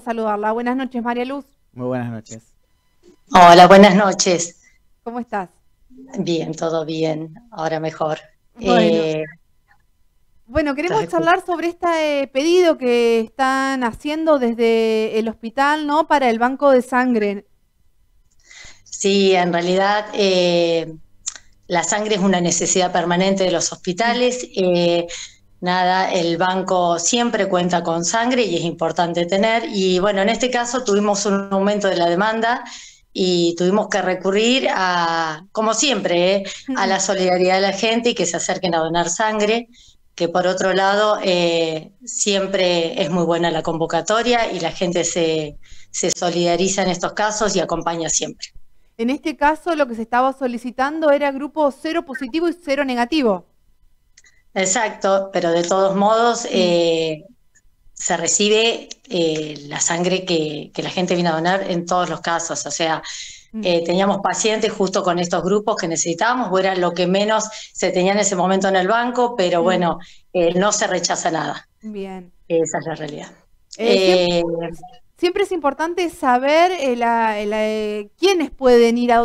saludarla. Buenas noches, María Luz. Muy buenas noches. Hola, buenas noches. ¿Cómo estás? Bien, todo bien, ahora mejor. Bueno, eh, queremos hablar sobre este eh, pedido que están haciendo desde el hospital, ¿no? Para el banco de sangre. Sí, en realidad eh, la sangre es una necesidad permanente de los hospitales. Nada, el banco siempre cuenta con sangre y es importante tener. Y bueno, en este caso tuvimos un aumento de la demanda y tuvimos que recurrir a, como siempre, ¿eh? a la solidaridad de la gente y que se acerquen a donar sangre, que por otro lado eh, siempre es muy buena la convocatoria y la gente se, se solidariza en estos casos y acompaña siempre. En este caso lo que se estaba solicitando era grupo cero positivo y cero negativo. Exacto, pero de todos modos eh, se recibe eh, la sangre que, la gente viene a donar en todos los casos. O sea, mm. eh, teníamos pacientes justo con estos grupos que necesitábamos, o era lo que menos se tenía en ese momento en el banco, pero mm. bueno, no se rechaza nada. Bien. Esa es la realidad. Siempre, es importante saber la, quiénes pueden ir a,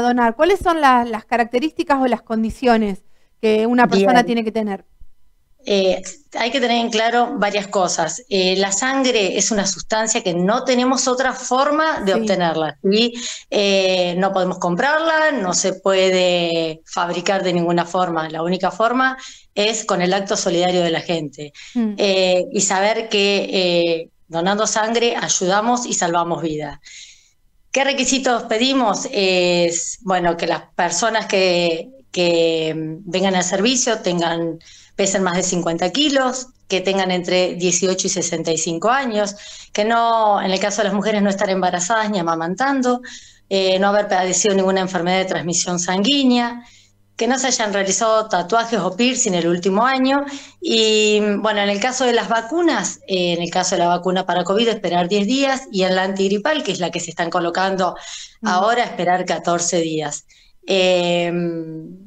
donar, cuáles son las características o las condiciones que una persona tiene que tener? Eh, hay que tener en claro varias cosas. Eh, la sangre es una sustancia que no tenemos otra forma de obtenerla. Y eh, no podemos comprarla, no se puede fabricar de ninguna forma. La única forma es con el acto solidario de la gente. Mm. y saber que donando sangre ayudamos y salvamos vida. ¿Qué requisitos pedimos? Es bueno que las personas que que mm, vengan al servicio, tengan, pesen más de 50 kilos, que tengan entre 18 y 65 años, que no, en el caso de las mujeres, no estar embarazadas ni amamantando, eh, no haber padecido ninguna enfermedad de transmisión sanguínea, que no se hayan realizado tatuajes o piercing el último año. Y mm, bueno, en el caso de las vacunas, eh, en el caso de la vacuna para COVID, esperar 10 días y en la antigripal, que es la que se están colocando ahora, esperar 14 días. Eh, mm,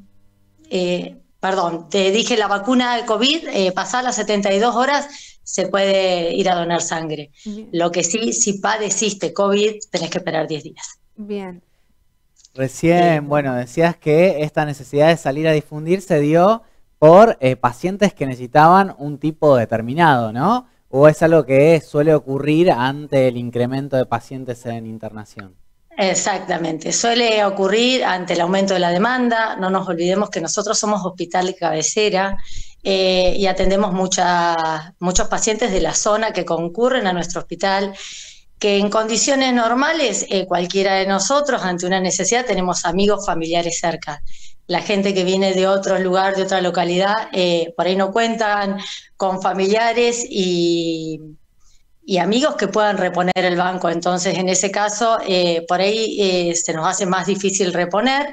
eh, perdón, te dije la vacuna de COVID, eh, las 72 horas se puede ir a donar sangre. Lo que sí, si padeciste COVID, tenés que esperar 10 días. Bien. Recién, bueno, decías que esta necesidad de salir a difundir se dio por eh, pacientes que necesitaban un tipo determinado, ¿no? ¿O es algo que suele ocurrir ante el incremento de pacientes en internación? Exactamente, suele ocurrir ante el aumento de la demanda, no nos olvidemos que nosotros somos hospital de cabecera eh, y atendemos muchos pacientes de la zona que concurren a nuestro hospital, que en condiciones normales eh, cualquiera de nosotros ante una necesidad tenemos amigos, familiares cerca la gente que viene de otro lugar, de otra localidad, eh, por ahí no cuentan con familiares y y amigos que puedan reponer el banco. Entonces, en ese caso, eh, por ahí eh, se nos hace más difícil reponer,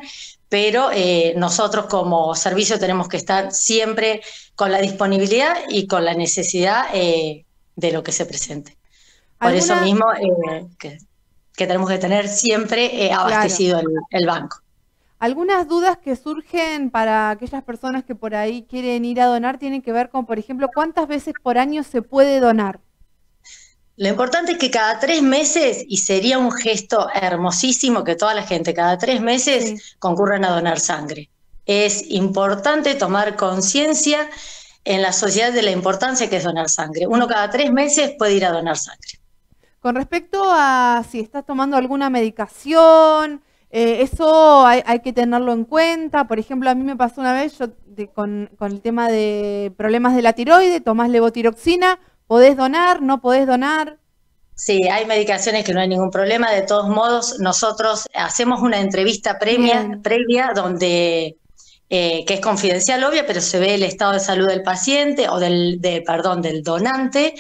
pero eh, nosotros como servicio tenemos que estar siempre con la disponibilidad y con la necesidad de lo que se presente. Por eso mismo que, tenemos que tener siempre abastecido el banco. Algunas dudas que surgen para aquellas personas que por ahí quieren ir a donar tienen que ver con, por ejemplo, cuántas veces por año se puede donar. Lo importante es que cada tres meses, y sería un gesto hermosísimo que toda la gente cada tres meses concurran a donar sangre. Es importante tomar conciencia en la sociedad de la importancia que es donar sangre. Uno cada tres meses puede ir a donar sangre. Con respecto a si estás tomando alguna medicación, eh, eso hay, que tenerlo en cuenta. Por ejemplo, a mí me pasó una vez con, con el tema de problemas de la tiroide, tomás levotiroxina ¿Podés donar? ¿No podés donar? Sí, hay medicaciones que no hay ningún problema. De todos modos, nosotros hacemos una entrevista previa, previa donde eh, que es confidencial, obvia, pero se ve el estado de salud del paciente o del, de, perdón, del donante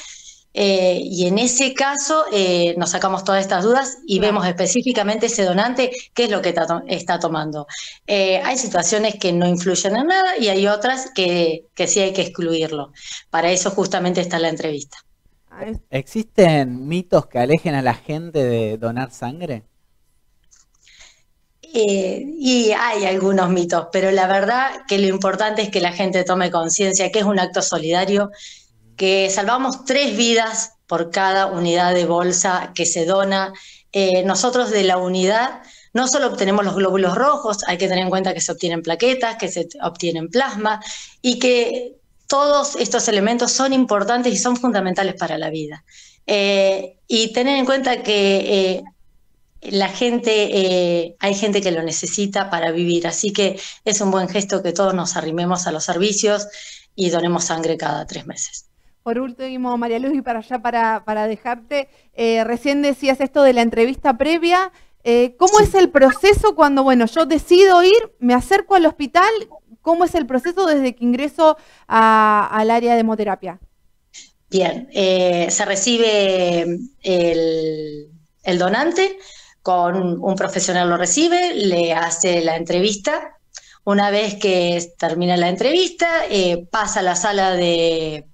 eh, y en ese caso eh, nos sacamos todas estas dudas y vemos específicamente ese donante qué es lo que está, tomando. Eh, hay situaciones que no influyen en nada y hay otras que, sí hay que excluirlo. Para eso justamente está la entrevista. ¿Existen mitos que alejen a la gente de donar sangre? y hay algunos mitos, pero la verdad que lo importante es que la gente tome conciencia que es un acto solidario, que salvamos tres vidas por cada unidad de bolsa que se dona. Eh, nosotros de la unidad no solo obtenemos los glóbulos rojos, hay que tener en cuenta que se obtienen plaquetas, que se obtienen plasma y que todos estos elementos son importantes y son fundamentales para la vida. Eh, y tener en cuenta que eh, la gente, hay gente que lo necesita para vivir, así que es un buen gesto que todos nos arrimemos a los servicios y donemos sangre cada tres meses. Por último, María Luz, y para allá, para, dejarte, eh, recién decías esto de la entrevista previa. Eh, ¿Cómo es el proceso cuando, bueno, yo decido ir, me acerco al hospital? ¿Cómo es el proceso desde que ingreso al área de hemoterapia? Bien, eh, se recibe el, donante, con un profesional lo recibe, le hace la entrevista. Una vez que termina la entrevista, pasa a la sala de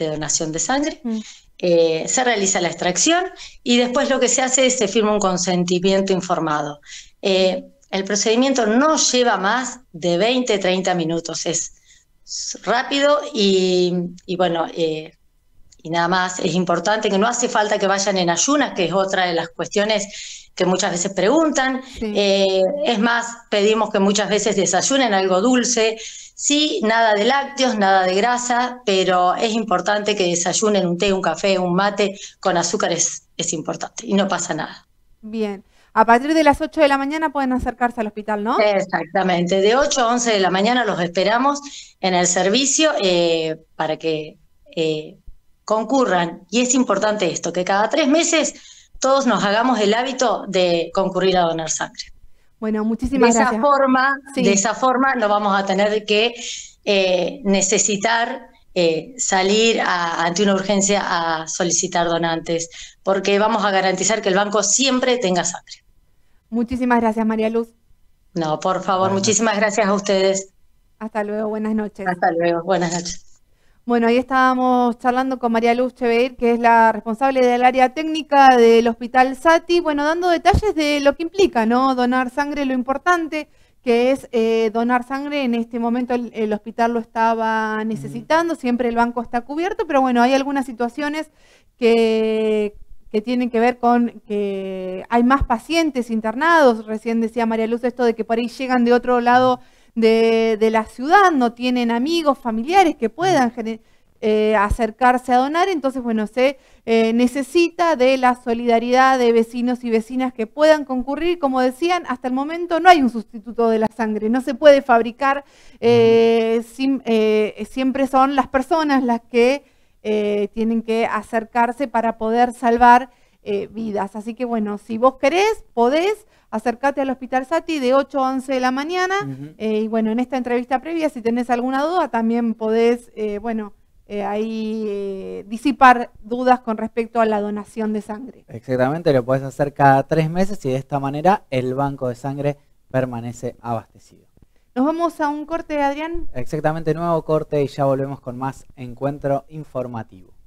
de donación de sangre. Mm. Eh, se realiza la extracción y después lo que se hace es se firma un consentimiento informado. Eh, el procedimiento no lleva más de 20, 30 minutos, es rápido y, bueno, eh, y nada más. Es importante que no hace falta que vayan en ayunas, que es otra de las cuestiones que muchas veces preguntan. Eh, es más, pedimos que muchas veces desayunen algo dulce. Sí, nada de lácteos, nada de grasa, pero es importante que desayunen un té, un café, un mate con azúcar, es, importante y no pasa nada. Bien. A partir de las 8 de la mañana pueden acercarse al hospital, ¿no? Exactamente, de 8 a 11 de la mañana los esperamos en el servicio eh, para que eh, concurran. Y es importante esto, que cada tres meses todos nos hagamos el hábito de concurrir a donar sangre. Bueno, muchísimas gracias. Esa forma, De esa forma no vamos a tener que eh, necesitar eh, salir ante una urgencia a solicitar donantes, porque vamos a garantizar que el banco siempre tenga sangre. Muchísimas gracias, María Luz. No, por favor, muchísimas gracias a ustedes. Hasta luego, buenas noches. Hasta luego, buenas noches. Bueno, ahí estábamos charlando con María Luz Cheveir, que es la responsable del área técnica del Hospital Sati, bueno, dando detalles de lo que implica, ¿no? Donar sangre, lo importante que es eh, donar sangre. En este momento el, el, hospital lo estaba necesitando, siempre el banco está cubierto, pero bueno, hay algunas situaciones que, que tienen que ver con que hay más pacientes internados. Recién decía María Luz esto de que por ahí llegan de otro lado de, la ciudad, no tienen amigos, familiares que puedan mm. eh, acercarse a donar, entonces, bueno, se eh, necesita de la solidaridad de vecinos y vecinas que puedan concurrir. Como decían, hasta el momento no hay un sustituto de la sangre, no se puede fabricar, eh, mm. siempre son las personas las que tienen que acercarse para poder salvar eh, vidas. Así que bueno, si vos querés, podés, acercarte al Hospital Sati de 8 a 11 de la mañana. Eh, y bueno, en esta entrevista previa, si tenés alguna duda, también podés, eh, bueno, ahí disipar dudas con respecto a la donación de sangre. Exactamente, lo podés hacer cada tres meses y de esta manera el banco de sangre permanece abastecido. Nos vamos a un corte, Adrián. Exactamente, nuevo corte y ya volvemos con más encuentro informativo.